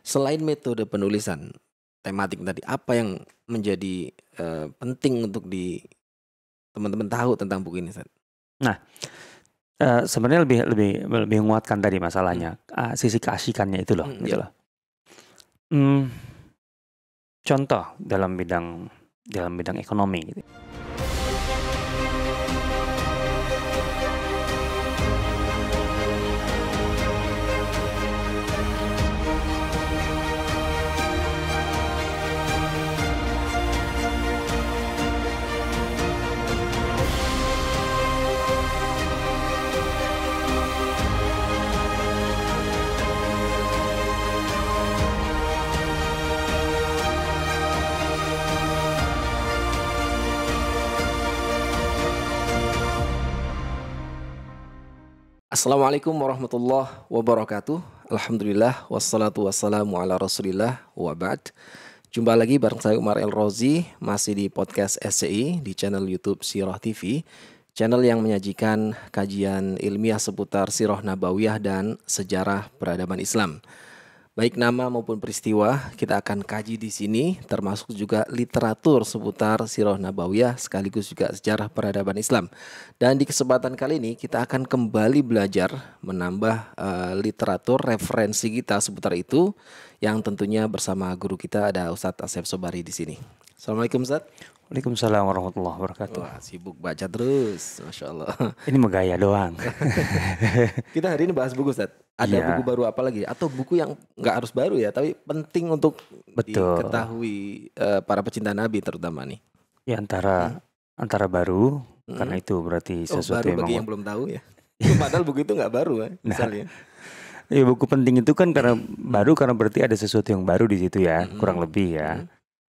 Selain metode penulisan tematik tadi, apa yang menjadi uh, penting untuk di teman-teman tahu tentang buku ini, Nah, uh, sebenarnya lebih lebih lebih menguatkan tadi masalahnya hmm. uh, sisi keasikannya itu loh, hmm, gitu iya. loh. Hmm, contoh dalam bidang dalam bidang ekonomi gitu. Assalamualaikum warahmatullahi wabarakatuh. Alhamdulillah wassalatu wassalamu ala Rasulillah Wabad Jumpa lagi bareng saya Umar El Rozi masih di podcast SCI di channel YouTube Sirah TV, channel yang menyajikan kajian ilmiah seputar sirah nabawiyah dan sejarah peradaban Islam baik nama maupun peristiwa kita akan kaji di sini termasuk juga literatur seputar Sirah Nabawiyah sekaligus juga sejarah peradaban Islam. Dan di kesempatan kali ini kita akan kembali belajar menambah uh, literatur referensi kita seputar itu yang tentunya bersama guru kita ada Ustadz Asep Sobari di sini. Assalamualaikum Ustadz. Waalaikumsalam warahmatullahi wabarakatuh. Wah, sibuk baca terus, masya Allah. Ini megaya doang. kita hari ini bahas buku, Ustaz. Ada ya. buku baru apa lagi? Atau buku yang nggak harus baru ya, tapi penting untuk Betul. diketahui uh, para pecinta Nabi terutama nih. Ya antara hmm. antara baru, hmm. karena itu berarti oh, sesuatu baru yang, bagi yang belum tahu ya. Iya. Padahal buku itu nggak baru, ya, misalnya. Nah, ya buku penting itu kan karena hmm. baru karena berarti ada sesuatu yang baru di situ ya, hmm. kurang lebih ya. Hmm.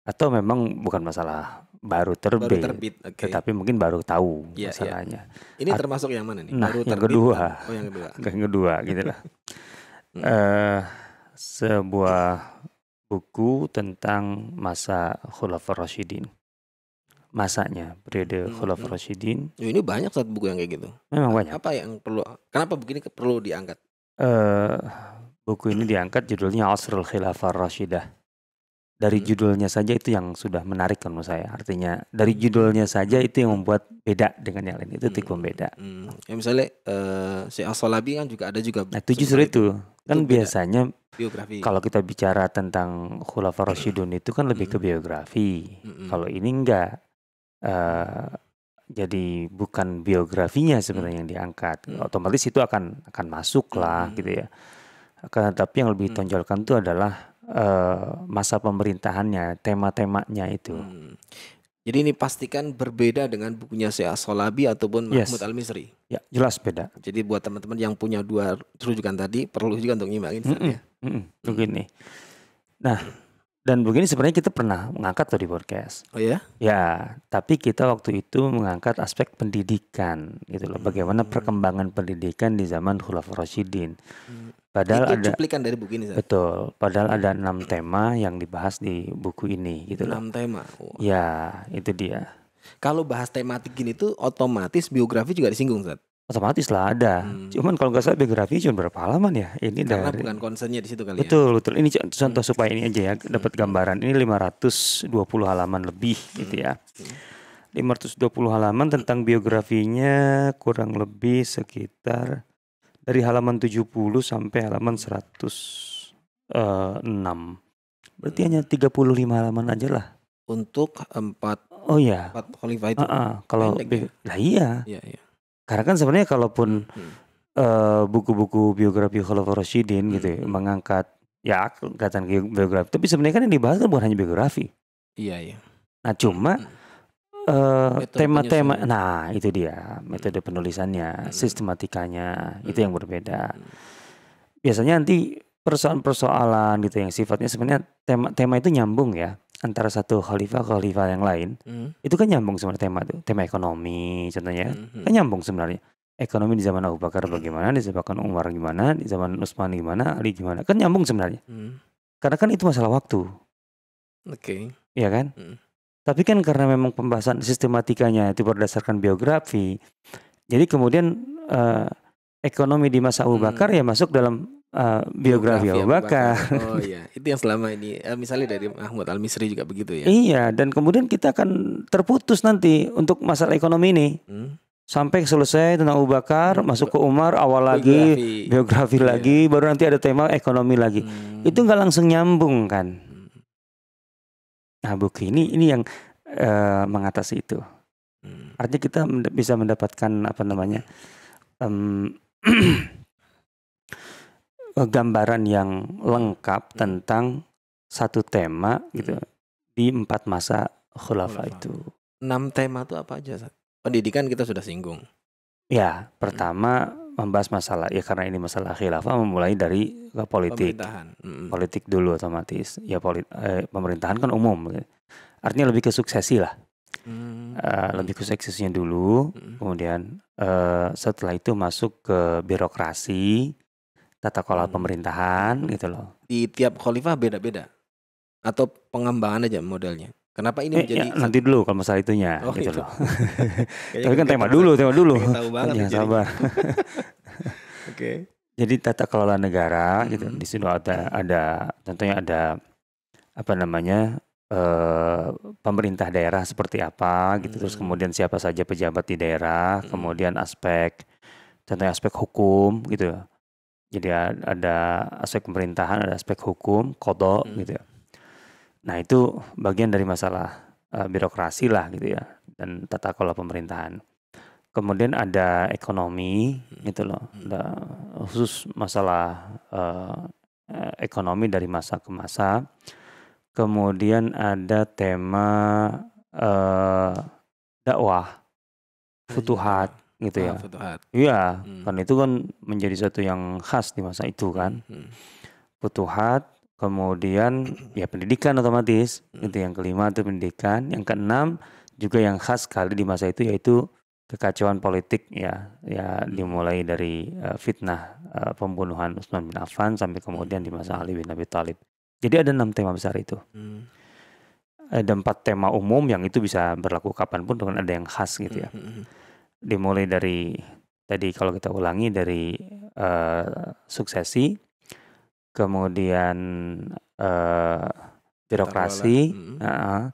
Atau memang bukan masalah baru terbit, baru terbit okay. tetapi mungkin baru tahu yeah, iya. masalahnya. Yeah. Ini termasuk yang mana nih? Nah, baru yang terbit, kedua. Oh, yang kedua. yang kedua, gitu lah. hmm. uh, sebuah buku tentang masa Khulafaur Rasyidin. Masanya periode hmm. Khulafah hmm. Rasyidin. Ya, ini banyak saat buku yang kayak gitu. Memang banyak. Apa yang perlu? Kenapa buku ini perlu diangkat? Uh, buku ini diangkat judulnya Asrul Khilafah Rasyidah dari hmm. judulnya saja itu yang sudah menarik kan menurut saya artinya dari judulnya saja itu yang membuat beda dengan yang lain itu hmm. beda hmm. ya misalnya uh, si Asolabi kan juga ada juga nah itu justru itu kan itu biasanya biografi kalau kita bicara tentang Khulafa hmm. Rasyidun itu kan lebih hmm. ke biografi hmm. kalau ini enggak uh, jadi bukan biografinya sebenarnya hmm. yang diangkat hmm. otomatis itu akan akan masuk lah hmm. gitu ya akan tapi yang lebih hmm. tonjolkan itu adalah uh, masa pemerintahannya, tema-temanya itu. Hmm. Jadi ini pastikan berbeda dengan bukunya Syekh Solabi ataupun yes. Al-Misri. Ya, jelas beda. Jadi buat teman-teman yang punya dua rujukan tadi perlu juga untuk nyimak mm -mm. Mm -mm. Begini. Nah, dan begini sebenarnya kita pernah mengangkat tuh di podcast. Oh ya? Ya, tapi kita waktu itu mengangkat aspek pendidikan gitu loh. Bagaimana hmm. perkembangan pendidikan di zaman Khulafaur Rasyidin. Hmm. Padahal itu ada cuplikan dari buku ini. Betul. Padahal ada enam tema yang dibahas di buku ini gitu loh. Enam tema. Wow. Ya, itu dia. Kalau bahas tematik gini tuh otomatis biografi juga disinggung, Zat otomatis lah ada. Hmm. Cuman kalau nggak salah biografi cuma berapa halaman ya? Ini Karena dari, bukan concernnya di situ kali betul, ya. Betul, Ini contoh hmm. supaya ini aja ya dapat hmm. gambaran. Ini 520 halaman lebih hmm. gitu ya. Hmm. 520 halaman tentang biografinya kurang lebih sekitar dari halaman 70 sampai halaman 106. Eh, Berarti hmm. hanya 35 halaman aja lah. Untuk empat Oh iya. Empat itu. Uh -uh. Kalau ya? lah iya. Iya, iya karena kan sebenarnya kalaupun hmm. uh, buku-buku biografi Khalifah Rashidin hmm. gitu ya, hmm. mengangkat ya angkatan biografi, tapi sebenarnya kan yang dibahas kan bukan hanya biografi. Iya iya. Nah cuma hmm. Eh, tema-tema, hmm. nah itu dia metode hmm. penulisannya, hmm. sistematikanya hmm. itu yang berbeda. Hmm. Biasanya nanti persoalan-persoalan gitu yang sifatnya sebenarnya tema-tema itu nyambung ya antara satu khalifah ke khalifah yang lain hmm. itu kan nyambung sebenarnya tema tuh tema ekonomi contohnya ya. hmm, hmm. kan nyambung sebenarnya ekonomi di zaman Abu Bakar bagaimana di zaman Umar gimana di zaman Utsman gimana Ali gimana kan nyambung sebenarnya hmm. karena kan itu masalah waktu oke okay. iya kan hmm. tapi kan karena memang pembahasan sistematikanya itu berdasarkan biografi jadi kemudian uh, ekonomi di masa Abu hmm. Bakar hmm. ya masuk dalam uh, biografi Abu Bakar. Oh iya, itu yang selama ini uh, misalnya dari Ahmad Al Misri juga begitu ya. Iya, dan kemudian kita akan terputus nanti untuk masalah ekonomi ini. Hmm. Sampai selesai tentang Abu Bakar, hmm. masuk ke Umar, awal lagi biografi yeah. lagi, baru nanti ada tema ekonomi lagi. Hmm. Itu nggak langsung nyambung kan? Hmm. Nah, buku ini ini yang uh, mengatasi itu. Hmm. Artinya kita bisa mendapatkan apa namanya? Um, Eh, gambaran yang lengkap hmm. tentang satu tema gitu hmm. di empat masa khulafa itu. Enam tema itu apa aja? Pendidikan kita sudah singgung. Ya, hmm. pertama hmm. membahas masalah ya karena ini masalah khilafah memulai dari eh, politik. Pemerintahan. Hmm. Politik dulu otomatis. Ya polit eh, pemerintahan kan umum. Artinya lebih ke suksesi lah. Hmm. Eh, lebih ke suksesnya dulu, hmm. kemudian uh, setelah itu masuk ke birokrasi, tata kelola hmm. pemerintahan gitu loh. Di tiap khalifah beda-beda atau pengembangan aja modelnya. Kenapa ini eh, menjadi ya, nanti dulu kalau masalah itunya oh, gitu itu. loh. Tapi kan tema dulu, tema dulu. Tahu banget ya, sabar. Oke. Okay. Jadi tata kelola negara gitu. hmm. gitu di sini ada ada tentunya ada apa namanya Uh, pemerintah daerah seperti apa gitu hmm. terus kemudian siapa saja pejabat di daerah hmm. kemudian aspek tentang aspek hukum gitu jadi ada aspek pemerintahan, ada aspek hukum, kodok hmm. gitu ya. Nah itu bagian dari masalah uh, birokrasi lah gitu ya dan tata kelola pemerintahan. Kemudian ada ekonomi hmm. gitu loh, hmm. khusus masalah uh, ekonomi dari masa ke masa. Kemudian ada tema uh, dakwah, futuhat gitu ah, ya. Iya, hmm. karena itu kan menjadi satu yang khas di masa itu kan. Hmm. hmm. Futuhat, kemudian ya pendidikan otomatis, hmm. gitu yang kelima itu pendidikan, yang keenam juga yang khas kali di masa itu yaitu kekacauan politik ya ya hmm. dimulai dari uh, fitnah uh, pembunuhan Utsman bin Affan sampai kemudian di masa Ali bin Abi Thalib. Jadi ada enam tema besar itu. Hmm. Ada empat tema umum yang itu bisa berlaku kapanpun dengan ada yang khas gitu hmm, ya. Hmm dimulai dari tadi kalau kita ulangi dari uh, suksesi, kemudian uh, birokrasi, uh,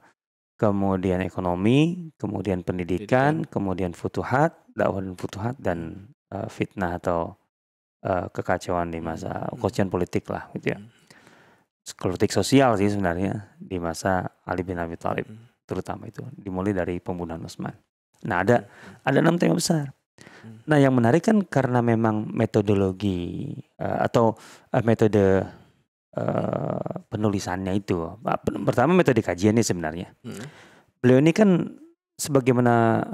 kemudian ekonomi, kemudian pendidikan, pendidikan. kemudian futuhat, dakwah dan futuhat dan uh, fitnah atau uh, kekacauan di masa hmm. kocian politik lah gitu ya. Hmm. Politik sosial sih sebenarnya di masa Ali bin Abi Thalib hmm. terutama itu dimulai dari pembunuhan Utsman. Nah ada ada enam tema besar. Hmm. Nah yang menarik kan karena memang metodologi uh, atau uh, metode uh, penulisannya itu. Pertama metode kajiannya sebenarnya. Hmm. Beliau ini kan sebagaimana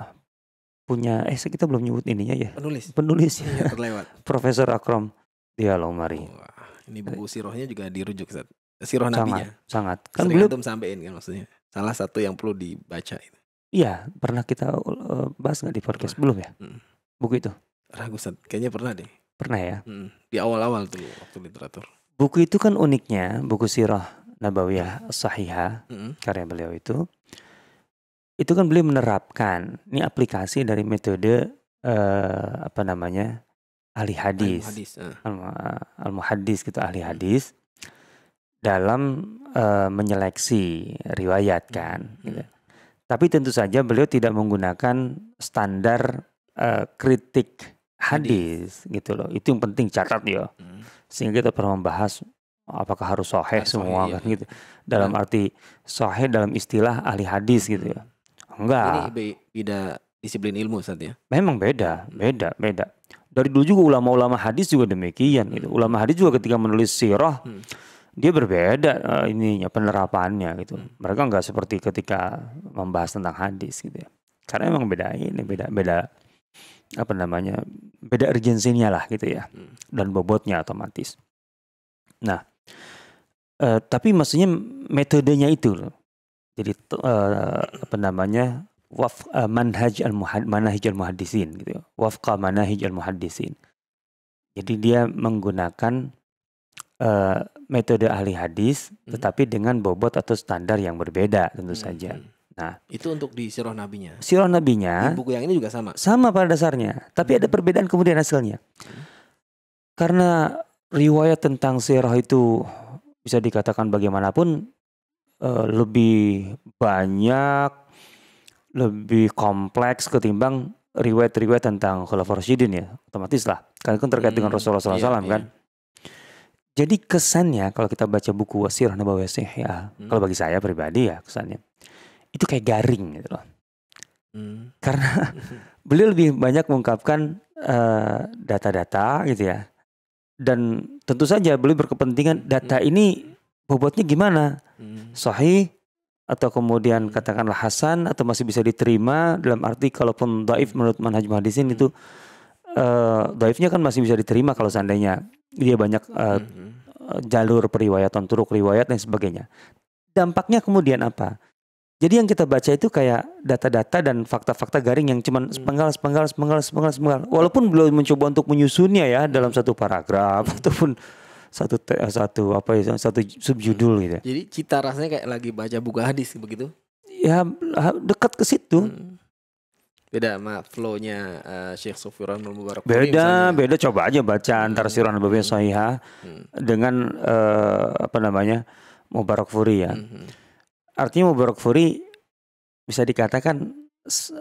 punya eh kita belum nyebut ininya ya. Penulis. Penulis ya. Terlewat. Profesor Akrom Dialomari. Wah, ini buku sirohnya juga dirujuk Ustaz. Siroh sangat, Sangat. Kan belum sampaiin kan maksudnya. Salah satu yang perlu dibaca itu. Iya, pernah kita uh, bahas nggak di podcast pernah. belum ya? Hmm. Buku itu? Ragu kayaknya pernah deh. Pernah ya? Hmm. Di awal-awal tuh waktu literatur. Buku itu kan uniknya, buku Sirah Nabawiyah Sahihah hmm. karya beliau itu itu kan beliau menerapkan ini aplikasi dari metode uh, apa namanya ahli hadis, eh. al, eh, -muhadis, uh. al, gitu ahli hmm. hadis dalam uh, menyeleksi riwayat kan. Hmm. Gitu. Tapi tentu saja beliau tidak menggunakan standar uh, kritik hadis, Hadi. gitu loh. Itu yang penting catat ya. Hmm. Sehingga kita pernah membahas apakah harus soheh semua kan iya. kan gitu. Dalam nah. arti soheh dalam istilah ahli hadis gitu ya. Enggak. Ini beda disiplin ilmu saatnya. Memang beda, beda, beda. Dari dulu juga ulama-ulama hadis juga demikian hmm. gitu. Ulama hadis juga ketika menulis sirah hmm dia berbeda uh, ininya penerapannya gitu. Hmm. Mereka nggak seperti ketika membahas tentang hadis gitu ya. Karena emang beda ini beda beda apa namanya beda urgensinya lah gitu ya hmm. dan bobotnya otomatis. Nah, uh, tapi maksudnya metodenya itu loh. Jadi uh, apa namanya waf uh, manhaj al -muhad, manhaj al muhaddisin gitu. Ya. Wafqa manhaj al muhaddisin Jadi dia menggunakan uh, metode ahli hadis, hmm. tetapi dengan bobot atau standar yang berbeda tentu hmm. saja. Hmm. Nah, itu untuk di sirah nabinya. Sirah nabinya. Di buku yang ini juga sama. Sama pada dasarnya, tapi hmm. ada perbedaan kemudian hasilnya. Hmm. Karena riwayat tentang sirah itu bisa dikatakan bagaimanapun uh, lebih banyak, lebih kompleks ketimbang riwayat-riwayat tentang khalifah Rasyidin ya, otomatis lah. Karena kan terkait hmm, dengan Rasulullah iya, SAW iya, kan. Iya. Jadi kesannya kalau kita baca buku Wasirah Nabawi ya, hmm. kalau bagi saya pribadi ya kesannya itu kayak garing gitu loh. Hmm. Karena beliau lebih banyak mengungkapkan eh, data-data uh, gitu ya. Dan tentu saja beliau berkepentingan data hmm. ini bobotnya gimana? Hmm. Sahih atau kemudian hmm. katakanlah hasan atau masih bisa diterima dalam arti kalaupun Daif hmm. menurut manhaj muhadisin itu uh, kan masih bisa diterima kalau seandainya dia banyak uh, mm-hmm. Eh, jalur periwayatan turuk riwayat dan sebagainya dampaknya kemudian apa jadi yang kita baca itu kayak data-data dan fakta-fakta garing yang cuma mm. sepenggal, sepenggal, sepenggal, sepenggal, sepenggal. Walaupun belum mencoba untuk menyusunnya ya dalam mm. satu paragraf mm. ataupun satu satu apa ya satu subjudul gitu. Ya. Jadi cita rasanya kayak lagi baca buku hadis begitu? Ya dekat ke situ. Hmm. Beda sama flow-nya uh, eh, Syekh Sufiran Mubarak. Beda, misalnya. beda coba aja bacaan hmm. Sirah Nabawi hmm. Sahihah hmm. dengan uh, apa namanya? Mubarak Furi ya. Hmm, hmm. Artinya Mubarak Furi bisa dikatakan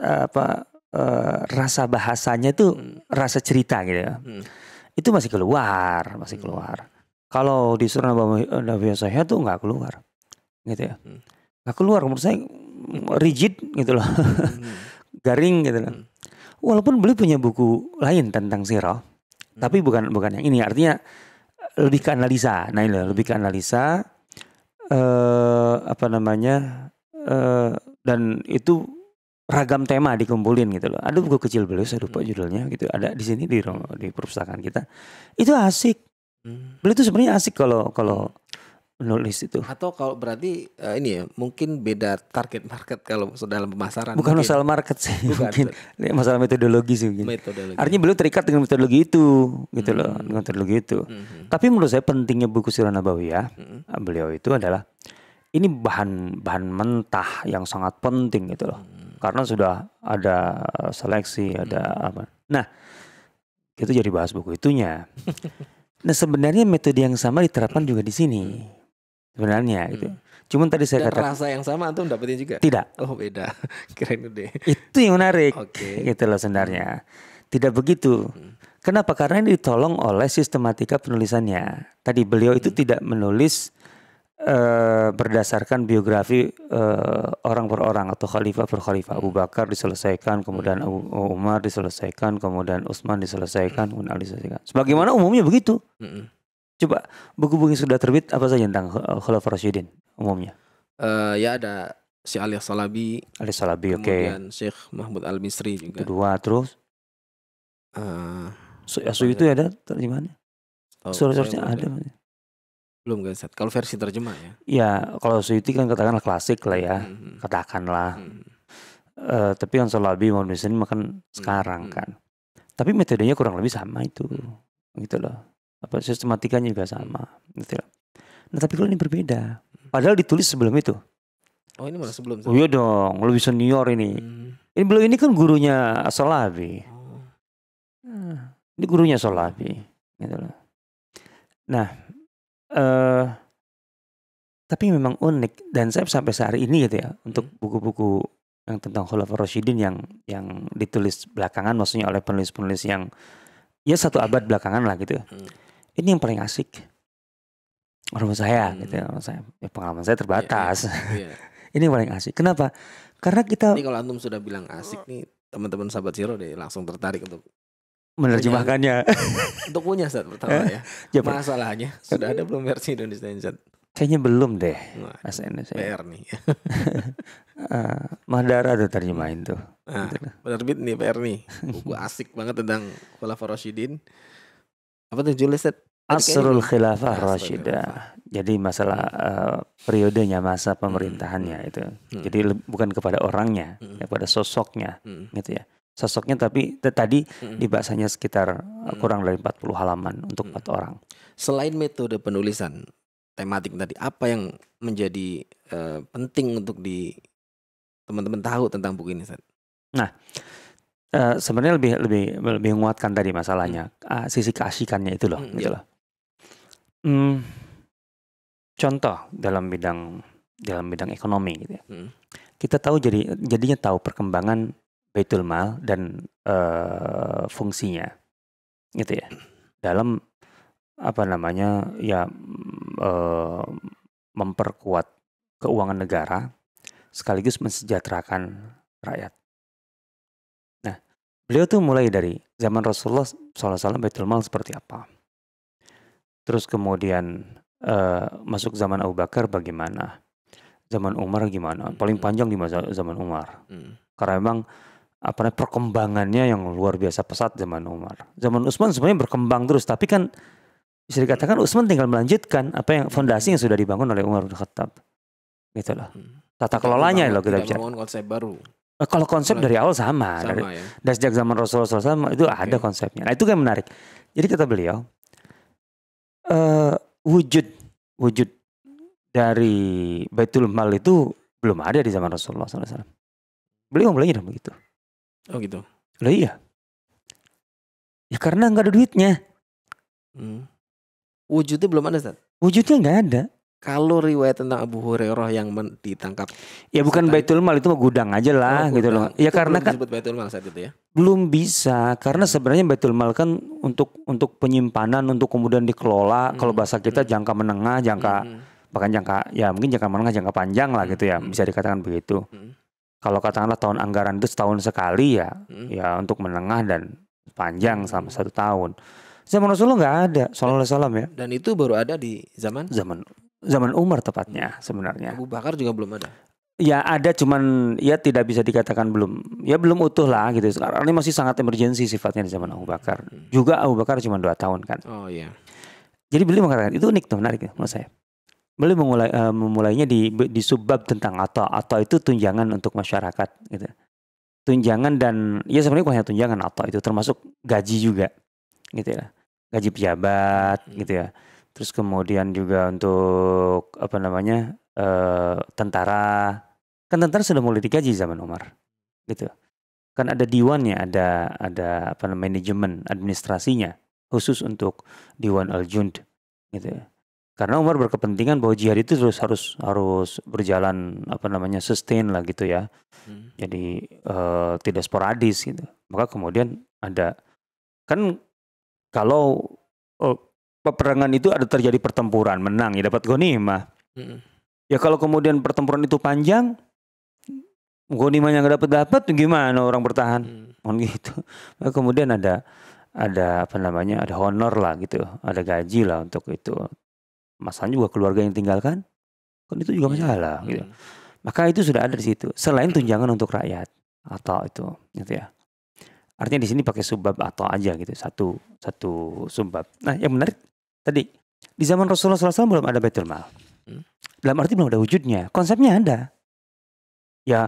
apa uh, rasa bahasanya itu hmm. rasa cerita gitu ya. Hmm. Itu masih keluar, masih hmm. keluar. Kalau di Sirah Nabawi Sahihah tuh nggak keluar. Gitu ya. Hmm. Nggak keluar menurut saya rigid gitu loh. Hmm. garing gitu kan. Hmm. Walaupun beliau punya buku lain tentang sirah, hmm. tapi bukan bukan yang ini. Artinya eh, lebih ke analisa. Nah, ini lebih ke analisa eh apa namanya? eh dan itu ragam tema dikumpulin gitu loh. Ada buku kecil beliau saya lupa hmm. judulnya gitu. Ada di sini di di perpustakaan kita. Itu asik. Hmm. Beliau itu sebenarnya asik kalau kalau hmm menulis itu. Atau kalau berarti uh, ini ya, mungkin beda target market kalau dalam pemasaran. Bukan mungkin. masalah market sih, Bukan. mungkin masalah metodologi sih. Mungkin. Metodologi. Artinya beliau terikat dengan metodologi itu, gitu loh, hmm. dengan metodologi itu. -hmm. Tapi menurut saya pentingnya buku Surah Nabawi ya, -hmm. beliau itu adalah ini bahan bahan mentah yang sangat penting gitu loh. -hmm. Karena sudah ada seleksi, hmm. ada apa. Nah, kita jadi bahas buku itunya. nah, sebenarnya metode yang sama diterapkan juga di sini. Hmm sebenarnya gitu. hmm. gitu. Cuman tadi saya katakan kata rasa yang sama antum dapetin juga? Tidak. Oh, beda. Keren deh. Itu yang menarik. Oke. Okay. Gitu loh sebenarnya. Tidak begitu. Hmm. Kenapa? Karena ini ditolong oleh sistematika penulisannya. Tadi beliau itu hmm. tidak menulis Uh, berdasarkan biografi uh, orang per orang atau khalifah per khalifah Abu hmm. Bakar diselesaikan kemudian hmm. Abu Umar diselesaikan kemudian Utsman diselesaikan kemudian Ali diselesaikan sebagaimana umumnya begitu Coba buku-buku yang sudah terbit apa saja tentang Khulafa Rasyidin umumnya? Uh, ya ada si Ali Salabi. Ali Salabi, oke. Kemudian okay. Syekh Mahmud Al Misri juga. Kedua terus. Uh, eh, so, itu ada terjemahannya. Oh, Surat-suratnya ada. Belum, belum guys. Kalau versi terjemah ya. Ya, kalau Suyuti kan katakanlah klasik lah ya. hmm, hmm. Katakanlah. Mm-hmm. Uh, tapi kan Salabi mau misalnya makan hmm sekarang hmm. kan. Tapi metodenya kurang lebih sama itu. hmm Gitu loh apa sistematikanya juga sama gitu nah tapi kalau ini berbeda padahal ditulis sebelum itu oh ini malah sebelum oh iya dong lebih senior ini hmm. ini belum ini kan gurunya Solabi oh. Hmm. ini gurunya Solabi gitu loh nah eh uh, tapi memang unik dan saya sampai sehari ini gitu ya untuk hmm. buku-buku yang tentang Khulafaur Rasyidin yang yang ditulis belakangan maksudnya oleh penulis-penulis yang ya satu iya. abad belakangan lah gitu. Hmm ini yang paling asik menurut saya hmm. gitu menurut ya, saya ya, pengalaman saya terbatas yeah, yeah, yeah. ini yang paling asik kenapa karena kita ini kalau antum sudah bilang asik nih teman-teman sahabat Zero deh langsung tertarik untuk menerjemahkannya untuk punya saat pertama eh, ya, ya masalahnya sudah ada belum versi Indonesia Zat? kayaknya belum deh Wah, bahasa PR nih uh, eh, Mahdara tuh terjemahin tuh nah, penerbit nih PR nih buku asik banget tentang Khulafa Rashidin apa tuh Juliset Asrul Khilafah Rashida. Jadi masalah uh, periodenya, masa pemerintahannya hmm. itu. Hmm. Jadi bukan kepada orangnya, hmm. Ya, kepada sosoknya hmm. gitu ya. Sosoknya tapi tadi hmm. sekitar eh, hmm. kurang dari 40 halaman untuk hmm. empat hmm. orang. Selain metode penulisan tematik tadi, apa yang menjadi uh, penting untuk di teman-teman tahu tentang buku ini, Sen? Nah, uh, sebenarnya lebih lebih lebih menguatkan tadi masalahnya hmm. uh, sisi keasikannya itu loh, hmm, gitu yeah. loh. Hmm, contoh dalam bidang dalam bidang ekonomi gitu ya. hmm. Kita tahu jadi jadinya tahu perkembangan baitul mal dan, uh, fungsinya, gitu ya. Dalam apa namanya, ya, uh, memperkuat keuangan negara sekaligus mensejahterakan rakyat. Nah, beliau tuh mulai dari zaman Rasulullah SAW baitul mal seperti apa. Terus kemudian uh, masuk zaman Abu Bakar bagaimana? Zaman Umar gimana? Paling hmm. panjang di masa zaman Umar. Hmm. Karena memang apa perkembangannya yang luar biasa pesat zaman Umar. Zaman Utsman sebenarnya berkembang terus, tapi kan bisa dikatakan hmm. Utsman tinggal melanjutkan apa yang hmm. fondasi yang sudah dibangun oleh Umar bin Khattab. Gitu loh. Tata kelolanya loh kita bicara. konsep baru. Eh, kalau konsep dari awal sama, sama dari, ya? dari sejak zaman Rasulullah SAW itu okay. ada konsepnya. Nah itu kan menarik. Jadi kata beliau, uh, wujud wujud dari Baitul Mal itu belum ada di zaman Rasulullah SAW. Beliau mulainya dong begitu. Oh gitu. Loh iya. Ya karena nggak ada duitnya. Hmm. Wujudnya belum ada, Ustaz? Wujudnya nggak ada kalau riwayat tentang Abu Hurairah yang men- ditangkap ya bukan setan. Baitul Mal itu mau gudang aja lah oh, gitu loh. Ya itu karena kan Baitul Mal saat itu ya. Belum bisa karena sebenarnya Baitul Mal kan untuk untuk penyimpanan untuk kemudian dikelola hmm. kalau bahasa kita hmm. jangka menengah, jangka hmm. bahkan jangka ya mungkin jangka menengah, jangka panjang lah hmm. gitu ya, hmm. bisa dikatakan begitu. Hmm. Kalau katakanlah tahun anggaran itu setahun sekali ya, hmm. ya untuk menengah dan panjang hmm. selama satu tahun. Zaman Rasulullah nggak ada, Sallallahu Alaihi Wasallam ya. Dan itu baru ada di zaman zaman zaman Umar tepatnya sebenarnya. Abu Bakar juga belum ada. Ya ada cuman ya tidak bisa dikatakan belum. Ya belum utuh lah gitu. Sekarang ini masih sangat emergensi sifatnya di zaman Abu Bakar. Hmm. Juga Abu Bakar cuma dua tahun kan. Oh iya. Jadi beliau mengatakan itu unik tuh menarik menurut saya. Beliau memulai, uh, memulainya di di subbab tentang atau atau itu tunjangan untuk masyarakat gitu. Tunjangan dan ya sebenarnya bukan tunjangan atau itu termasuk gaji juga gitu ya. Gaji pejabat hmm. gitu ya Terus kemudian juga untuk apa namanya eh, tentara, kan tentara sudah mulai dikaji zaman Umar, gitu. Kan ada diwannya, ada ada apa namanya manajemen administrasinya khusus untuk diwan al jund, gitu. Karena Umar berkepentingan bahwa jihad itu terus harus harus berjalan apa namanya sustain lah gitu ya. Hmm. Jadi eh, tidak sporadis gitu. Maka kemudian ada kan kalau uh, peperangan itu ada terjadi pertempuran, menang ya dapat ghanimah. Hmm. Ya kalau kemudian pertempuran itu panjang, ghanimah yang nggak dapat dapat gimana orang bertahan? Hmm. gitu. Nah, kemudian ada ada apa namanya? ada honor lah gitu, ada gaji lah untuk itu. masalahnya juga keluarga yang tinggalkan kan itu juga iya. masalah hmm. gitu. Maka itu sudah ada di situ. Selain tunjangan untuk rakyat atau itu gitu ya. Artinya di sini pakai subbab atau aja gitu, satu satu subbab. Nah, yang menarik Tadi di zaman Rasulullah SAW belum ada Baitul Mal. Hmm. Dalam arti belum ada wujudnya. Konsepnya ada. Ya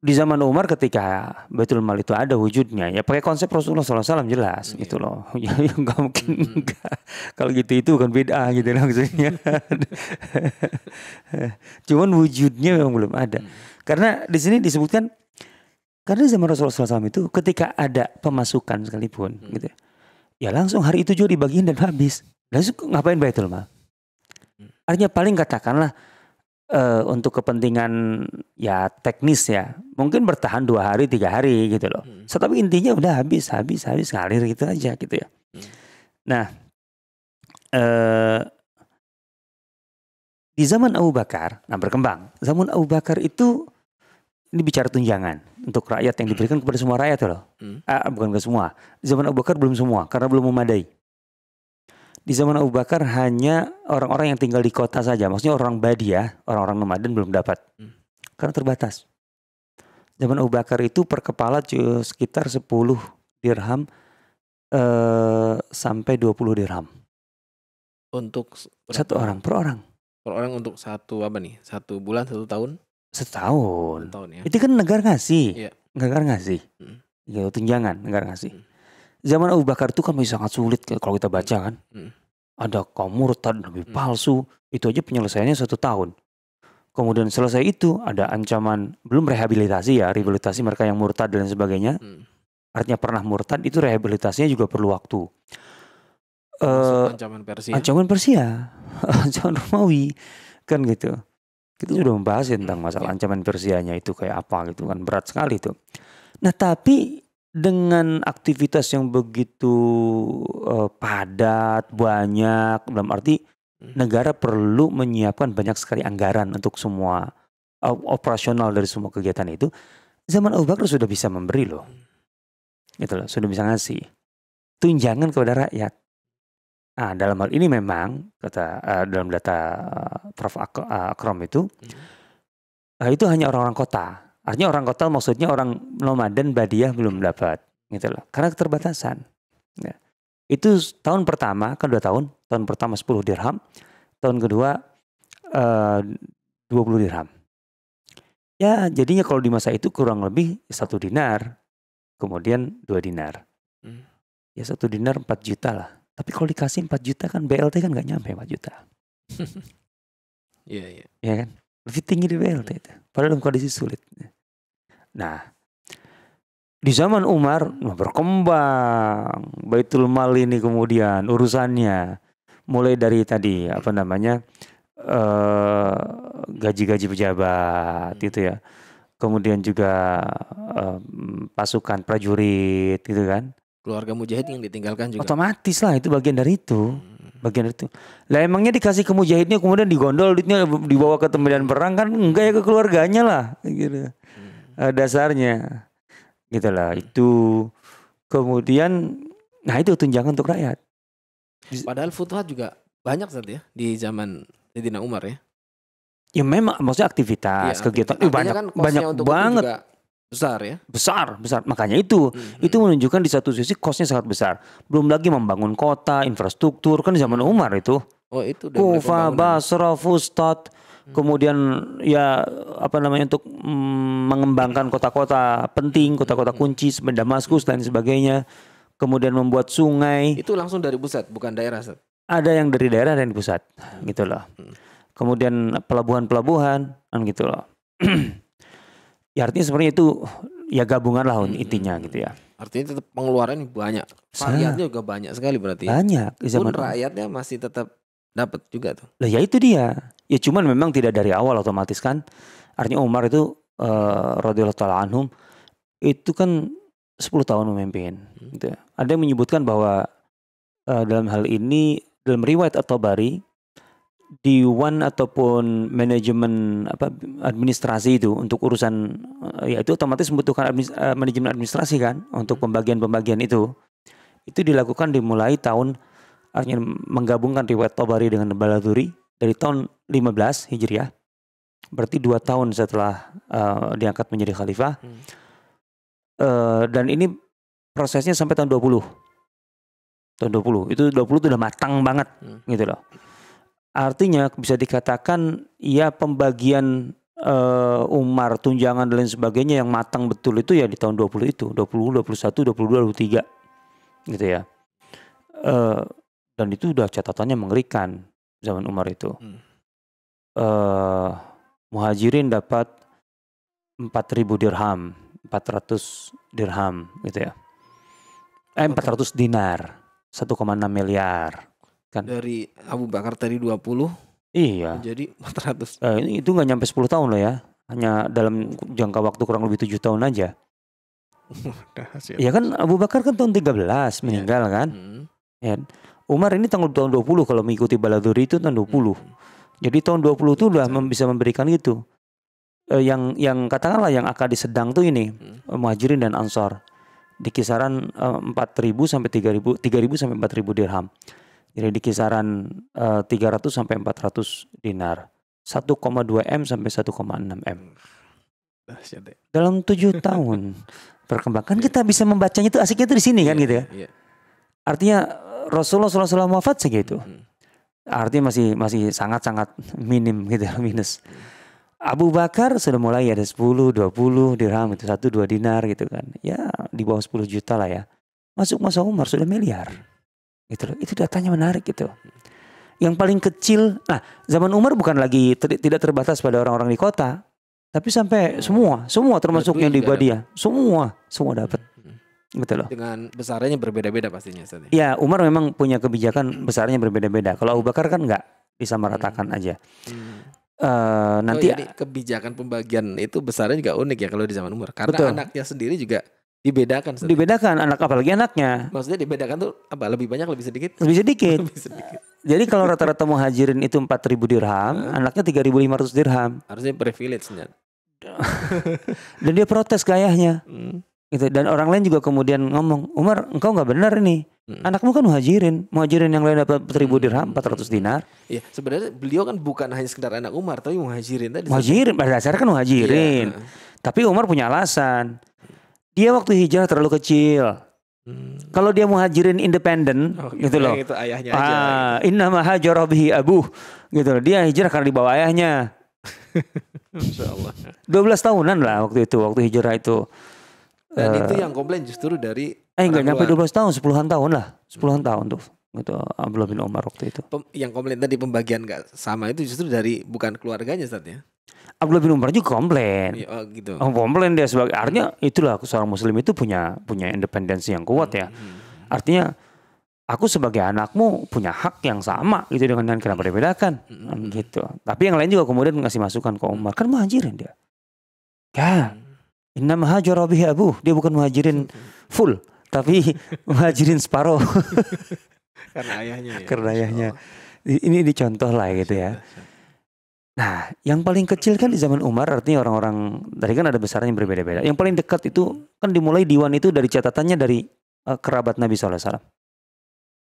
di zaman Umar ketika Baitul Mal itu ada wujudnya ya pakai konsep Rasulullah SAW jelas hmm. gitu loh ya hmm. nggak mungkin -hmm. kalau gitu itu bukan beda gitu loh maksudnya cuman wujudnya memang belum ada hmm. karena di sini disebutkan karena di zaman Rasulullah SAW itu ketika ada pemasukan sekalipun hmm. gitu ya, ya langsung hari itu juga dibagiin dan habis Lalu ngapain Baitul Mal? Hmm. Artinya paling katakanlah uh, untuk kepentingan ya teknis ya, mungkin bertahan dua hari tiga hari gitu loh. Hmm. tapi intinya udah habis habis habis ngalir gitu aja gitu ya. Hmm. Nah, eh, di zaman Abu Bakar, nah berkembang. Zaman Abu Bakar itu ini bicara tunjangan untuk rakyat yang hmm. diberikan kepada semua rakyat loh. Hmm. Ah, bukan ke semua. Zaman Abu Bakar belum semua karena belum memadai. Di zaman Abu Bakar hanya orang-orang yang tinggal di kota saja, maksudnya orang badia, ya, orang-orang nomaden belum dapat. Hmm. Karena terbatas. Zaman Abu Bakar itu per kepala sekitar 10 dirham eh, sampai 20 dirham. Untuk berapa? satu orang per orang. Per orang untuk satu apa nih? Satu bulan, satu tahun? Setahun. Setahun ya. Itu kan negara ngasih. Iya. Negara ngasih. Hmm. Ya tunjangan negara ngasih. Hmm zaman Abu Bakar itu kan masih sangat sulit kalau kita baca kan. Hmm. Ada kaum murtad, nabi hmm. palsu, itu aja penyelesaiannya satu tahun. Kemudian selesai itu ada ancaman belum rehabilitasi ya, rehabilitasi mereka yang murtad dan sebagainya. Hmm. Artinya pernah murtad itu rehabilitasinya juga perlu waktu. Uh, ancaman Persia. Ancaman Persia, ancaman Romawi kan gitu. Kita sudah membahas ya tentang hmm. masalah ya. ancaman Persianya itu kayak apa gitu kan berat sekali itu. Nah tapi dengan aktivitas yang begitu uh, padat, banyak dalam arti hmm. negara perlu menyiapkan banyak sekali anggaran untuk semua uh, operasional dari semua kegiatan itu. Zaman Abu Bakar sudah bisa memberi loh. Hmm. Gitu loh, sudah bisa ngasih tunjangan kepada rakyat. nah dalam hal ini memang kata uh, dalam data uh, Prof Akrom itu uh, itu hanya orang-orang kota Artinya orang kota maksudnya orang nomaden badiah belum dapat gitu loh. Karena keterbatasan. Ya. Itu tahun pertama, kan dua tahun, tahun pertama 10 dirham, tahun kedua eh, 20 dirham. Ya jadinya kalau di masa itu kurang lebih satu dinar, kemudian dua dinar. Hmm. Ya satu dinar 4 juta lah. Tapi kalau dikasih 4 juta kan BLT kan gak nyampe 4 juta. Iya, yeah, iya. Iya kan? Lebih tinggi di BLT itu. Padahal dalam kondisi sulit. Ya. Nah, di zaman Umar berkembang Baitul Mal ini kemudian urusannya mulai dari tadi apa namanya eh, gaji-gaji uh, pejabat hmm. gitu itu ya. Kemudian juga uh, pasukan prajurit gitu kan. Keluarga mujahid yang ditinggalkan juga. Otomatis lah itu bagian dari itu. Hmm bagian itu. Lah emangnya dikasih ke mujahidnya kemudian digondol duitnya dibawa ke tempat perang kan enggak ya ke keluarganya lah gitu. Hmm uh, dasarnya gitu lah itu kemudian nah itu tunjangan untuk rakyat padahal futuhat juga banyak saat ya di zaman Sayyidina Umar ya ya memang maksudnya aktivitas ya, kegiatan aktivitas. banyak kan banyak banget juga besar ya besar besar makanya itu hmm, itu hmm. menunjukkan di satu sisi kosnya sangat besar belum lagi membangun kota infrastruktur kan zaman Umar itu oh itu Kufa Basra Fustat Hmm. kemudian ya apa namanya untuk mm, mengembangkan kota-kota penting, kota-kota hmm. kunci seperti Damaskus dan sebagainya, kemudian membuat sungai. Itu langsung dari pusat, bukan daerah. Sir. Ada yang dari daerah dan pusat, hmm. gitu loh. Kemudian pelabuhan-pelabuhan, kan gitu loh. ya artinya sebenarnya itu ya gabungan lah intinya gitu ya. Artinya tetap pengeluaran banyak. Variannya juga banyak sekali berarti. Ya. Banyak. Pun rakyatnya masih tetap dapat juga tuh. Lah ya itu dia. Ya cuman memang tidak dari awal otomatis kan. Artinya Umar itu uh, radhiyallahu taala anhum itu kan 10 tahun memimpin. Hmm. Gitu. Ya. Ada yang menyebutkan bahwa uh, dalam hal ini dalam riwayat atau bari di one ataupun manajemen apa administrasi itu untuk urusan eh, ya itu otomatis membutuhkan administ, manajemen administrasi kan untuk hmm. pembagian-pembagian itu itu dilakukan dimulai tahun artinya menggabungkan riwayat Tobari dengan Baladuri dari tahun 15 Hijriah. Berarti dua tahun setelah uh, diangkat menjadi khalifah. Hmm. Uh, dan ini prosesnya sampai tahun 20. Tahun 20. Itu 20 itu udah matang banget hmm. gitu loh. Artinya bisa dikatakan ya pembagian uh, Umar tunjangan dan lain sebagainya yang matang betul itu ya di tahun 20 itu. 20, 21, 22, 23 gitu ya. Uh, dan itu udah catatannya mengerikan zaman Umar itu. Hmm uh, muhajirin dapat 4000 dirham, 400 dirham gitu ya. Eh 400 dinar, 1,6 miliar kan. Dari Abu Bakar tadi 20. Iya. Jadi 400. Uh, ini itu nggak nyampe 10 tahun loh ya. Hanya dalam jangka waktu kurang lebih 7 tahun aja. Iya kan Abu Bakar kan tahun 13 iya. meninggal ya. kan. Hmm. Ya. Umar ini tanggal tahun 20 kalau mengikuti Baladuri itu tahun 20. Hmm. Jadi tahun 20 itu udah gitu. mem bisa memberikan itu. E, yang yang katakanlah yang akad sedang tuh ini hmm. muhajirin dan ansor di kisaran eh, empat e, 4.000 sampai 3.000 3.000 sampai 4.000 dirham. Jadi di kisaran e, eh, 300 sampai 400 dinar. 1,2 M sampai 1,6 M. Ya. Dalam tujuh tahun perkembangan kan kita bisa membacanya itu asiknya itu di sini kan iya, gitu ya. Yeah. Artinya Rasulullah SAW wafat segitu. Mm -hmm. Artinya masih masih sangat-sangat minim gitu ya, minus. Abu Bakar sudah mulai ada 10, 20 dirham itu satu dua dinar gitu kan. Ya di bawah 10 juta lah ya. Masuk masa Umar sudah miliar. Gitu Itu datanya menarik gitu. Yang paling kecil, nah zaman Umar bukan lagi ter tidak terbatas pada orang-orang di kota, tapi sampai semua, semua termasuk yang di Badia, semua, semua dapat. Betul. Dengan besarnya berbeda-beda pastinya. Ya? Iya, Umar memang punya kebijakan besarnya berbeda-beda. Kalau Abu Bakar kan enggak bisa meratakan hmm. aja. Hmm. Uh, nanti oh, jadi kebijakan pembagian itu besarnya juga unik ya kalau di zaman Umar. Karena betul. anaknya sendiri juga dibedakan. Sendiri. Dibedakan anak apalagi anaknya. Maksudnya dibedakan tuh apa? Lebih banyak, lebih sedikit? Lebih sedikit. lebih sedikit. Jadi kalau rata-rata muhajirin itu empat ribu dirham, hmm. anaknya ratus dirham. Harusnya privilege Dan dia protes ayahnya. Hmm gitu dan orang lain juga kemudian ngomong Umar engkau nggak benar ini hmm. anakmu kan muhajirin muhajirin yang lain dapat ribu dirham empat ratus dinar ya sebenarnya beliau kan bukan hanya sekedar anak Umar tapi muhajirin tadi muhajirin pada dasarnya kan muhajirin ya. tapi Umar punya alasan dia waktu hijrah terlalu kecil Hmm. Kalau dia muhajirin independen oh, gitu, gitu. loh. Itu ayahnya Ah, gitu. inna mahajara abu gitu loh. Dia hijrah karena dibawa ayahnya. Dua belas tahunan lah waktu itu, waktu hijrah itu. Dan uh, itu eh. yang komplain justru dari Eh enggak nyampe 12 tahun, 10-an tahun lah. 10-an tahun tuh. Itu Abdullah bin Omar waktu itu. Pem, yang komplain tadi pembagian gak sama itu justru dari bukan keluarganya saatnya. ya. Abdullah bin Umar juga komplain. Iya, oh, gitu. Oh, komplain dia sebagai artinya itulah aku seorang muslim itu punya punya independensi yang kuat ya. Hmm, hmm, hmm. Artinya aku sebagai anakmu punya hak yang sama gitu dengan yang kenapa dibedakan mm -hmm. gitu. Tapi yang lain juga kemudian ngasih masukan ke Umar kan mahajirin dia. Ya, Inna hajara bihi abu. Dia bukan muhajirin full, tapi muhajirin separuh. Karena ayahnya ya. Karena ayahnya. Ini dicontoh lah gitu ya. Nah, yang paling kecil kan di zaman Umar artinya orang-orang dari kan ada besarnya berbeda-beda. Yang paling dekat itu kan dimulai diwan itu dari catatannya dari uh, kerabat Nabi SAW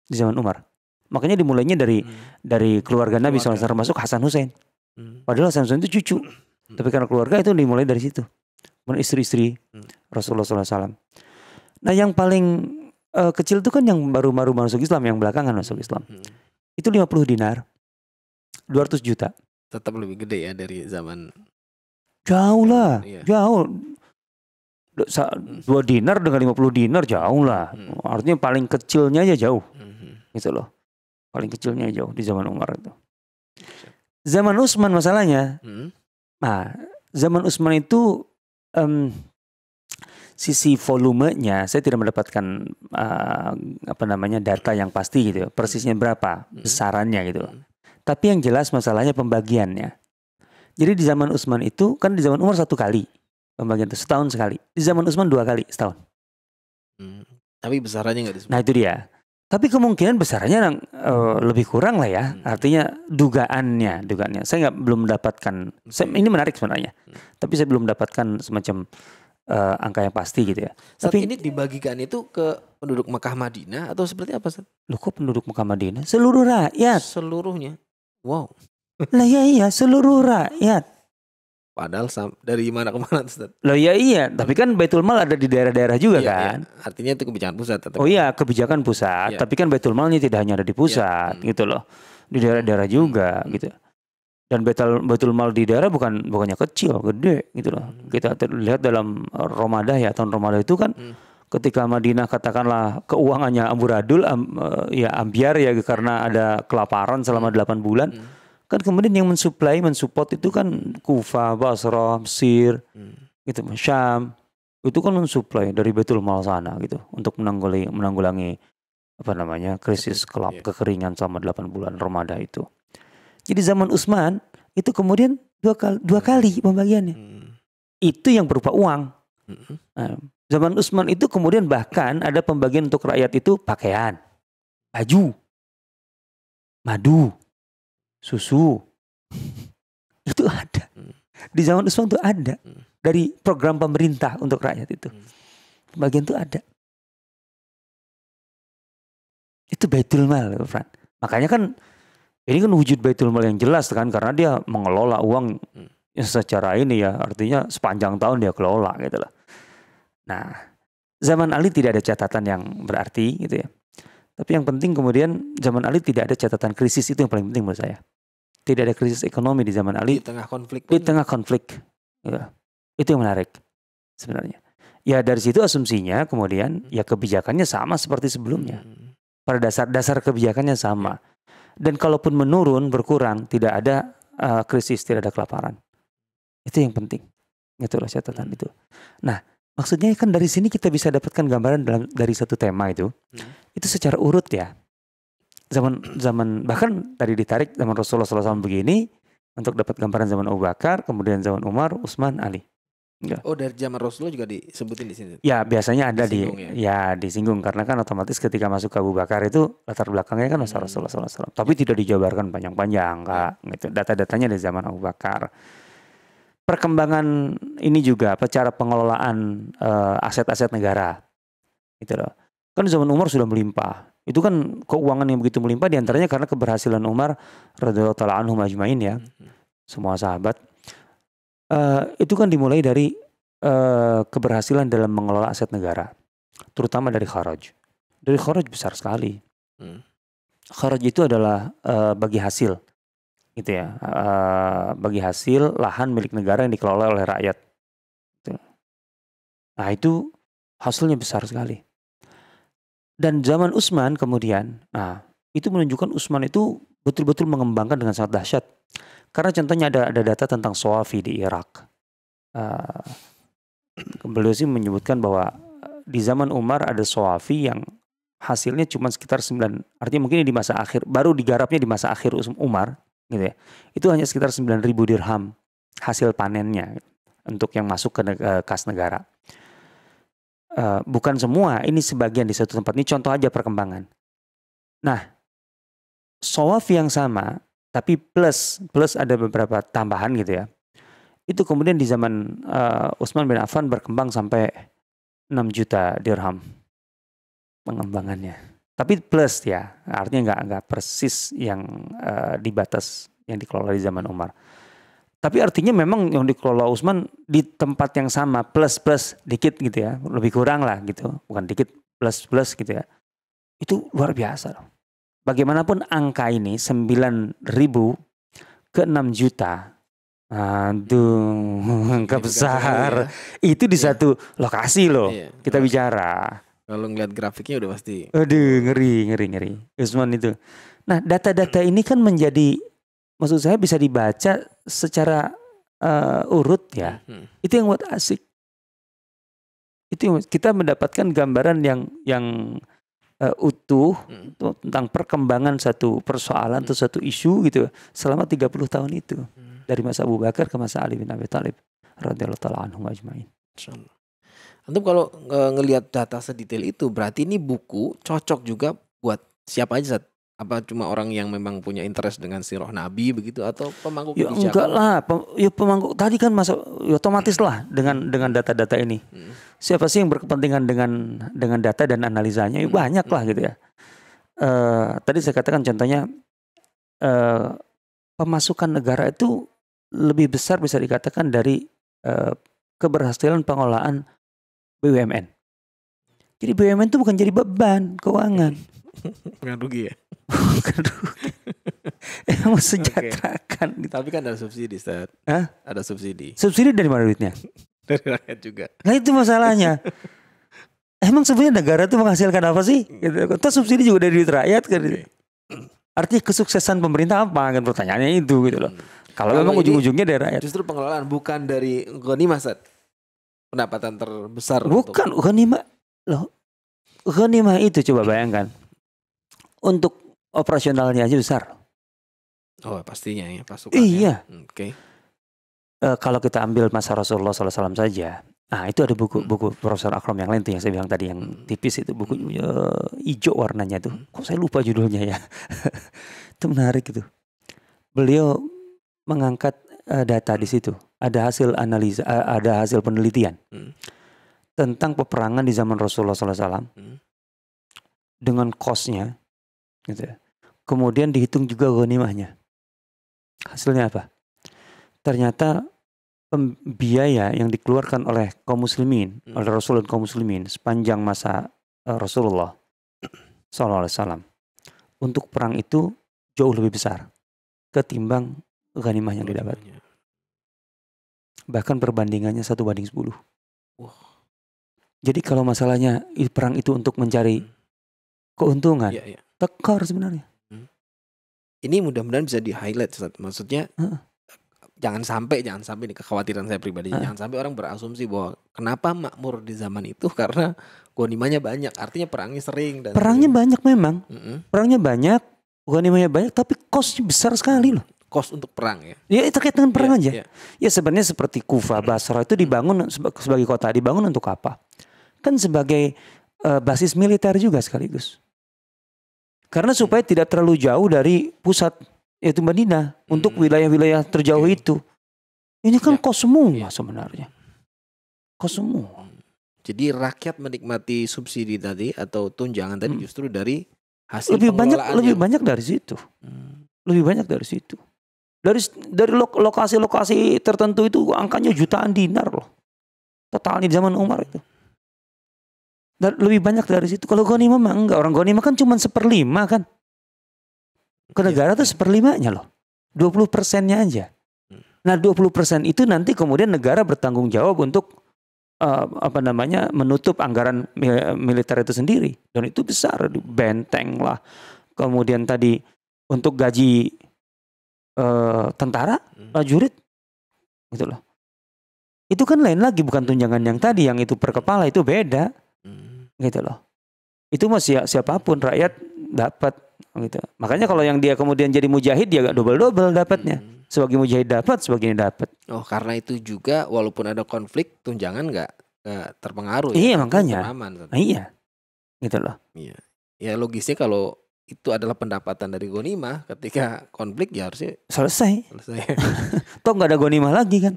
di zaman Umar. Makanya dimulainya dari hmm. dari keluarga, keluarga. Nabi SAW masuk Hasan Hussein. Hmm. Padahal Hasan Hussein itu cucu. Hmm. Tapi karena keluarga itu dimulai dari situ istri-istri hmm. Rasulullah SAW. Nah yang paling uh, kecil itu kan yang baru-baru masuk Islam, yang belakangan masuk Islam. Hmm. Itu 50 dinar, 200 juta. Tetap lebih gede ya dari zaman. Jauh lah, ya. jauh. Hmm. Dua dinar dengan 50 dinar jauh lah. Hmm. Artinya paling kecilnya aja jauh. Hmm. Gitu loh. Paling kecilnya jauh di zaman Umar itu. Iya. Zaman Usman masalahnya. Hmm. Nah, zaman Usman itu um, sisi volumenya saya tidak mendapatkan uh, apa namanya data yang pasti gitu ya, persisnya berapa hmm. besarannya gitu hmm. tapi yang jelas masalahnya pembagiannya jadi di zaman Utsman itu kan di zaman Umar satu kali pembagian itu setahun sekali di zaman Utsman dua kali setahun hmm, tapi besarannya nggak disebut nah itu dia tapi kemungkinan besarnya yang, uh, eh, lebih kurang lah ya. Hmm. Artinya dugaannya, dugaannya. Saya nggak belum mendapatkan. Saya, hmm. ini menarik sebenarnya. Hmm. Tapi saya belum mendapatkan semacam uh, angka yang pasti gitu ya. Saat Tapi ini dibagikan itu ke penduduk Mekah Madinah atau seperti apa? Seth? Loh kok penduduk Mekah Madinah? Seluruh rakyat. Seluruhnya. Wow. Lah ya iya seluruh rakyat. Padahal sam dari mana ke mana Ustaz? Loh iya iya, tapi kan Baitul Mal ada di daerah-daerah juga iya, iya. kan? Iya. Artinya itu kebijakan pusat tetap. Oh iya, kebijakan pusat, iya. tapi kan Baitul Malnya tidak hanya ada di pusat iya. gitu loh. Di daerah-daerah hmm. juga hmm. gitu. Dan Baitul Baitul Mal di daerah bukan bukannya kecil, gede gitu loh. Hmm. Kita lihat dalam Ramadan ya, tahun Ramadan itu kan hmm. ketika Madinah katakanlah keuangannya amburadul am, eh, ya ambiar ya karena hmm. ada kelaparan selama 8 hmm. bulan. Hmm kan kemudian yang mensuplai mensupport itu kan Kufa, Basra, Mesir, hmm. gitu, Syam itu kan mensuplai dari Betul Mal sana gitu untuk menanggulangi menanggulangi apa namanya krisis kelap yeah. kekeringan selama 8 bulan Ramadan itu. Jadi zaman Utsman itu kemudian dua kali dua hmm. kali pembagiannya. Hmm. Itu yang berupa uang. Hmm. Nah, zaman Utsman itu kemudian bahkan ada pembagian untuk rakyat itu pakaian, baju, madu, susu itu ada di zaman Usman itu ada dari program pemerintah untuk rakyat itu bagian itu ada itu baitul mal Fran. makanya kan ini kan wujud baitul mal yang jelas kan karena dia mengelola uang secara ini ya artinya sepanjang tahun dia kelola gitu lah nah zaman Ali tidak ada catatan yang berarti gitu ya tapi yang penting kemudian zaman Ali tidak ada catatan krisis itu yang paling penting menurut saya. Tidak ada krisis ekonomi di zaman Ali. Di tengah konflik. Di tengah konflik. Ya. Itu yang menarik sebenarnya. Ya dari situ asumsinya kemudian hmm. ya kebijakannya sama seperti sebelumnya. Hmm. Pada dasar dasar kebijakannya sama. Ya. Dan kalaupun menurun berkurang tidak ada uh, krisis tidak ada kelaparan. Itu yang penting. Itulah catatan hmm. itu. Nah maksudnya kan dari sini kita bisa dapatkan gambaran dalam, dari satu tema itu hmm. itu secara urut ya zaman zaman bahkan tadi ditarik zaman Rasulullah SAW begini untuk dapat gambaran zaman Abu Bakar kemudian zaman Umar Utsman Ali Enggak. Oh dari zaman Rasulullah juga disebutin di sini. Ya biasanya ada di ya? ya disinggung karena kan otomatis ketika masuk ke Abu Bakar itu latar belakangnya kan masa hmm. Rasulullah SAW. Tapi ya. tidak dijabarkan panjang-panjang enggak. Hmm. Gitu. Data-datanya dari zaman Abu Bakar perkembangan ini juga apa cara pengelolaan eh, aset-aset uh, negara gitu loh kan zaman Umar sudah melimpah itu kan keuangan yang begitu melimpah diantaranya karena keberhasilan Umar radhiyallahu anhu majmain ya hmm. semua sahabat uh, itu kan dimulai dari uh, keberhasilan dalam mengelola aset negara terutama dari kharaj dari kharaj besar sekali hmm. kharaj itu adalah uh, bagi hasil gitu ya e, bagi hasil lahan milik negara yang dikelola oleh rakyat gitu. nah itu hasilnya besar sekali dan zaman Utsman kemudian nah itu menunjukkan Utsman itu betul-betul mengembangkan dengan sangat dahsyat karena contohnya ada ada data tentang Soafi di Irak uh, beliau sih menyebutkan bahwa di zaman Umar ada Soafi yang hasilnya cuma sekitar 9 artinya mungkin di masa akhir baru digarapnya di masa akhir Umar gitu ya. Itu hanya sekitar 9.000 dirham hasil panennya untuk yang masuk ke eh, kas negara. Uh, bukan semua, ini sebagian di satu tempat. Ini contoh aja perkembangan. Nah, soaf yang sama, tapi plus plus ada beberapa tambahan gitu ya. Itu kemudian di zaman uh, Utsman bin Affan berkembang sampai 6 juta dirham pengembangannya tapi plus ya artinya nggak nggak persis yang uh, di yang dikelola di zaman Umar tapi artinya memang yang dikelola Usman di tempat yang sama plus plus dikit gitu ya lebih kurang lah gitu bukan dikit plus plus gitu ya itu luar biasa loh. Bagaimanapun angka ini sembilan ribu ke enam juta Aduh, angka besar. Ya. Itu di iya. satu lokasi loh. Iya. Kita bicara. Kalau ngeliat grafiknya udah pasti. Aduh, ngeri, ngeri, ngeri. Usman itu. Nah, data-data ini kan menjadi, maksud saya bisa dibaca secara uh, urut ya. Hmm. Itu yang buat asik. Itu yang, kita mendapatkan gambaran yang yang uh, utuh hmm. tentang perkembangan satu persoalan hmm. atau satu isu gitu selama 30 tahun itu. Hmm. Dari masa Abu Bakar ke masa Ali bin Abi Thalib radhiyallahu taala anhu ajmain. Insyaallah. Antum kalau e, ngelihat data sedetail itu berarti ini buku cocok juga buat siapa aja Zat? apa cuma orang yang memang punya interest dengan sirah nabi begitu atau pemangku ya, kebijakan? Enggak lah, Pem, ya pemangku tadi kan masuk ya otomatis lah dengan dengan data-data ini. Hmm. Siapa sih yang berkepentingan dengan dengan data dan analisanya? Ya, hmm. banyak hmm. lah gitu ya. e, tadi saya katakan contohnya e, pemasukan negara itu lebih besar bisa dikatakan dari e, keberhasilan pengolahan. BUMN. Jadi BUMN itu bukan jadi beban keuangan. Bukan rugi ya? bukan rugi. Emang sejahterakan. Okay. Gitu. Tapi kan ada subsidi, Ustaz. Hah? Ada subsidi. Subsidi dari mana duitnya? dari rakyat juga. Nah itu masalahnya. Emang sebenarnya negara itu menghasilkan apa sih? Hmm. Gitu. Kita subsidi juga dari duit rakyat kan. Okay. Artinya kesuksesan pemerintah apa kan pertanyaannya itu gitu loh. Hmm. Kalau memang ujung-ujungnya dari rakyat. Justru pengelolaan bukan dari Goni Masat pendapatan terbesar. Bukan untuk... ghanimah. Loh, ghanimah itu coba bayangkan. Untuk operasionalnya aja besar. Oh, pastinya ya pasukan. Iya. Oke. Okay. Uh, eh, kalau kita ambil masa Rasulullah SAW saja, Nah, itu ada buku hmm. buku Profesor Akram yang lain tuh yang saya bilang tadi yang hmm. tipis itu buku uh, hijau warnanya tuh. Hmm. Kok saya lupa judulnya ya. itu menarik itu. Beliau mengangkat uh, data di situ ada hasil analisa, eh, ada hasil penelitian hmm. tentang peperangan di zaman Rasulullah SAW hmm. dengan kosnya, gitu. Ya. kemudian dihitung juga ghanimahnya. Hasilnya apa? Ternyata biaya yang dikeluarkan oleh kaum muslimin, hmm. oleh Rasul dan kaum muslimin sepanjang masa eh, Rasulullah SAW untuk perang itu jauh lebih besar ketimbang ghanimah yang didapatnya. Bahkan perbandingannya satu banding 10. Wow. Jadi kalau masalahnya perang itu untuk mencari hmm. keuntungan, ya, ya. tekor sebenarnya. Hmm. Ini mudah-mudahan bisa di-highlight. Maksudnya hmm. jangan sampai jangan sampai ini kekhawatiran saya pribadi. hmm. Jangan sampai orang berasumsi bahwa kenapa makmur di zaman itu karena gonimanya banyak. Artinya perangnya sering dan Perangnya sering. banyak memang. -hmm. Perangnya banyak, gonimanya banyak tapi kosnya besar sekali loh kos untuk perang ya. Ya terkait dengan perang yeah, aja. Yeah. Ya sebenarnya seperti Kufa, Basra itu dibangun sebagai kota dibangun untuk apa? Kan sebagai uh, basis militer juga sekaligus. Karena supaya tidak terlalu jauh dari pusat yaitu Madinah hmm. untuk wilayah-wilayah terjauh okay. Iya. itu. Ini kan iya. kos semua iya. sebenarnya. Kos semua. Jadi rakyat menikmati subsidi tadi atau tunjangan tadi hmm. justru dari hasil lebih banyak lebih banyak dari situ. Hmm. Lebih banyak dari situ. Dari dari lokasi-lokasi tertentu itu angkanya jutaan dinar loh. Totalnya di zaman Umar itu. Dan lebih banyak dari situ. Kalau goni mah enggak. Orang Goni kan cuma seperlima kan. Ke iya. negara tuh seperlimanya loh. 20 persennya aja. Nah 20 persen itu nanti kemudian negara bertanggung jawab untuk uh, apa namanya menutup anggaran militer itu sendiri dan itu besar benteng lah kemudian tadi untuk gaji Eh, tentara hmm. prajurit gitu loh itu kan lain lagi bukan tunjangan yang tadi yang itu per kepala itu beda hmm. gitu loh itu mah siap, siapapun rakyat dapat gitu makanya kalau yang dia kemudian jadi mujahid dia gak double double dapatnya hmm. sebagai mujahid dapat sebagai dapat oh karena itu juga walaupun ada konflik tunjangan gak nggak terpengaruh ya, iya ya, makanya aman, iya gitu loh iya ya logisnya kalau itu adalah pendapatan dari Gonima ketika konflik ya harusnya selesai. Selesai. Toh nggak ada Gonima lagi kan?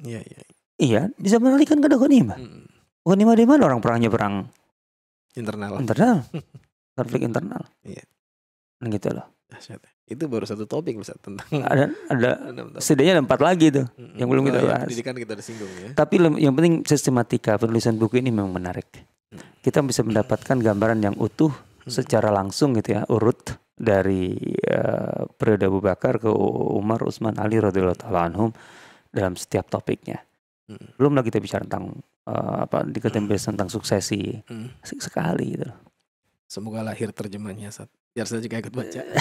Iya iya. Iya di zaman Ali kan nggak ada Gonima. Hmm. Gonima di mana orang perangnya perang internal. Internal. konflik internal. Iya. Kan gitu loh. Itu baru satu topik bisa tentang ada ada setidaknya ada empat lagi tuh hmm yang belum oh, kita oh, bahas. Pendidikan kita singgung ya. Tapi yang penting sistematika penulisan buku ini memang menarik. Hmm. Kita bisa mendapatkan gambaran yang utuh secara langsung gitu ya urut dari uh, periode Abu Bakar ke Umar, Utsman, Ali radhiyallahu taala anhum dalam setiap topiknya. Hmm. Belum lagi kita bicara tentang uh, apa dikatakan hmm. tentang suksesi hmm. sekali gitu. Semoga lahir terjemahnya saat biar saya juga ikut baca.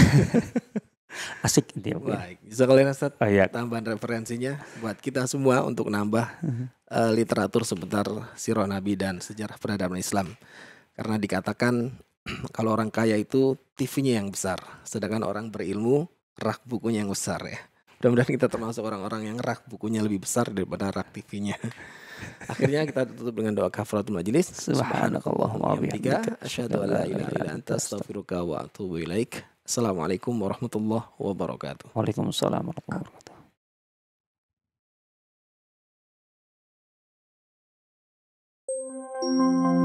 Asik dia. Baik, bisa kalian Ustaz oh, iya. tambahan referensinya buat kita semua untuk nambah uh, literatur seputar sirah nabi dan sejarah peradaban Islam. Karena dikatakan kalau orang kaya itu TV-nya yang besar, sedangkan orang berilmu rak bukunya yang besar ya. Mudah-mudahan kita termasuk orang-orang yang rak bukunya lebih besar daripada rak TV-nya. Akhirnya kita tutup dengan doa kafaratul majlis. Subhanakallahumma wa bihamdika asyhadu an la ilaha illa anta astaghfiruka wa atubu Assalamualaikum warahmatullahi wabarakatuh. Waalaikumsalam warahmatullahi wabarakatuh. thank you